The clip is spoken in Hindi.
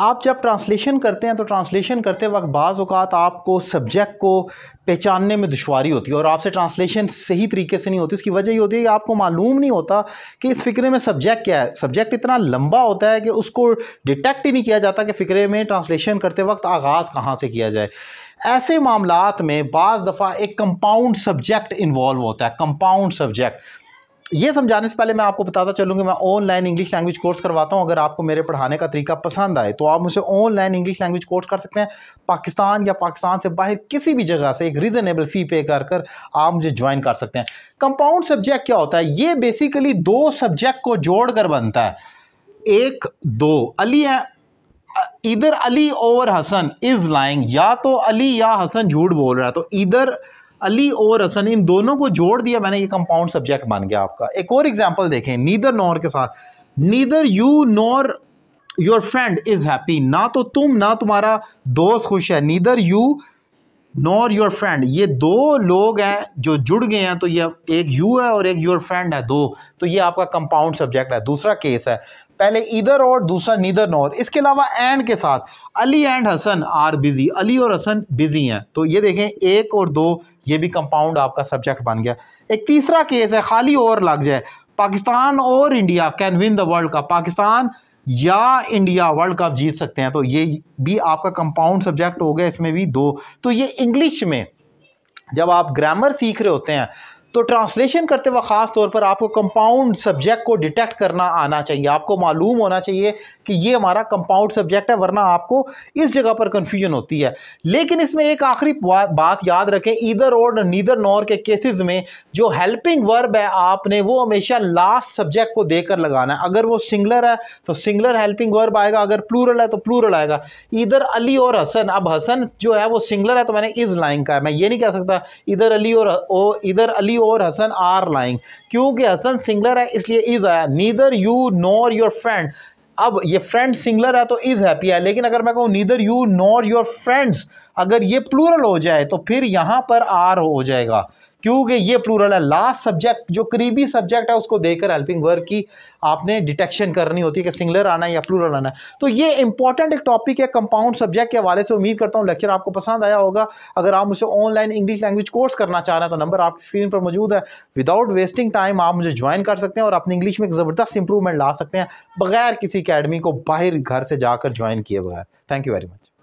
आप जब ट्रांसलेशन करते हैं तो ट्रांसलेशन करते वक्त बाज़ अवत आपको सब्जेक्ट को पहचानने में दुशारी होती है और आपसे ट्रांसलेशन सही तरीके से नहीं होती उसकी वजह ये होती है कि आपको मालूम नहीं होता कि इस फ़िक्रे में सब्जेक्ट क्या है सब्जेक्ट इतना लंबा होता है कि उसको डिटेक्ट ही नहीं किया जाता कि फ़िक्रे में ट्रांसलेशन करते वक्त आगाज़ कहाँ से किया जाए ऐसे मामला में बज़ दफ़ा एक कंपाउंड सब्जेक्ट इन्वॉल्व होता है कंपाउंड सब्जेक्ट ये समझाने से पहले मैं आपको बताता चलूँ कि मैं ऑनलाइन इंग्लिश लैंग्वेज कोर्स करवाता हूँ अगर आपको मेरे पढ़ाने का तरीका पसंद आए तो आप मुझे ऑनलाइन इंग्लिश लैंग्वेज कोर्स कर सकते हैं पाकिस्तान या पाकिस्तान से बाहर किसी भी जगह से एक रीज़नेबल फ़ी पे कर कर आप मुझे ज्वाइन कर सकते हैं कंपाउंड सब्जेक्ट क्या होता है ये बेसिकली दो सब्जेक्ट को जोड़ कर बनता है एक दो अली है इधर अली और हसन इज़ लाइंग या तो अली या हसन झूठ बोल रहा है तो इधर अली और हसन इन दोनों को जोड़ दिया मैंने ये कंपाउंड सब्जेक्ट बन गया आपका एक और एग्जाम्पल देखें नीदर नॉर के साथ neither you nor your friend is happy ना तो तुम ना तुम्हारा दोस्त खुश है neither you nor your friend ये दो लोग हैं जो जुड़ गए हैं तो ये एक यू है और एक योर फ्रेंड है दो तो ये आपका कंपाउंड सब्जेक्ट है दूसरा केस है पहले इधर और दूसरा नीदर नॉर इसके अलावा एंड के साथ Ali and Hasan are busy Ali और हसन बिजी हैं तो ये देखें एक और दो ये भी कंपाउंड आपका सब्जेक्ट बन गया एक तीसरा केस है खाली और लग जाए पाकिस्तान और India can win the world cup Pakistan या इंडिया वर्ल्ड कप जीत सकते हैं तो ये भी आपका कंपाउंड सब्जेक्ट हो गया इसमें भी दो तो ये इंग्लिश में जब आप ग्रामर सीख रहे होते हैं तो ट्रांसलेशन करते वक्त ख़ास तौर पर आपको कंपाउंड सब्जेक्ट को डिटेक्ट करना आना चाहिए आपको मालूम होना चाहिए कि ये हमारा कंपाउंड सब्जेक्ट है वरना आपको इस जगह पर कन्फ्यूजन होती है लेकिन इसमें एक आखिरी बात याद रखें इधर और नीदर नॉर के केसेस में जो हेल्पिंग वर्ब है आपने वो हमेशा लास्ट सब्जेक्ट को देकर लगाना है अगर वो सिंगलर है तो सिंगलर हेल्पिंग वर्ब आएगा अगर प्लूरल है तो प्लूरल आएगा इधर अली और हसन अब हसन जो है वो सिंगलर है तो मैंने इज़ लाइन का है मैं ये नहीं कह सकता इधर अली और इधर अली और हसन आर लाइंग क्योंकि हसन सिंगलर है इसलिए इज़ आया neither you nor your friend अब ये फ्रेंड सिंगलर है तो इज़ हैप्पी है लेकिन अगर मैं कहूँ neither you nor your friends अगर ये प्लूरल हो जाए तो फिर यहाँ पर आर हो जाएगा क्योंकि ये प्लूरल है लास्ट सब्जेक्ट जो करीबी सब्जेक्ट है उसको देकर हेल्पिंग वर्क की आपने डिटेक्शन करनी होती है कि सिंगलर आना है या प्लूरल आना है तो ये इंपॉर्टेंट एक टॉपिक है कंपाउंड सब्जेक्ट के हवाले से उम्मीद करता हूँ लेक्चर आपको पसंद आया होगा अगर आप मुझे ऑनलाइन इंग्लिश लैंग्वेज कोर्स करना चाह रहे हैं तो नंबर आपकी स्क्रीन पर मौजूद है विदाउट वेस्टिंग टाइम आप मुझे ज्वाइन कर सकते हैं और अपनी इंग्लिश में एक ज़बरदस्त इंप्रूवमेंट ला सकते हैं बगैर किसी अकेडमी को बाहर घर से जाकर ज्वाइन किए बगैर थैंक यू वेरी मच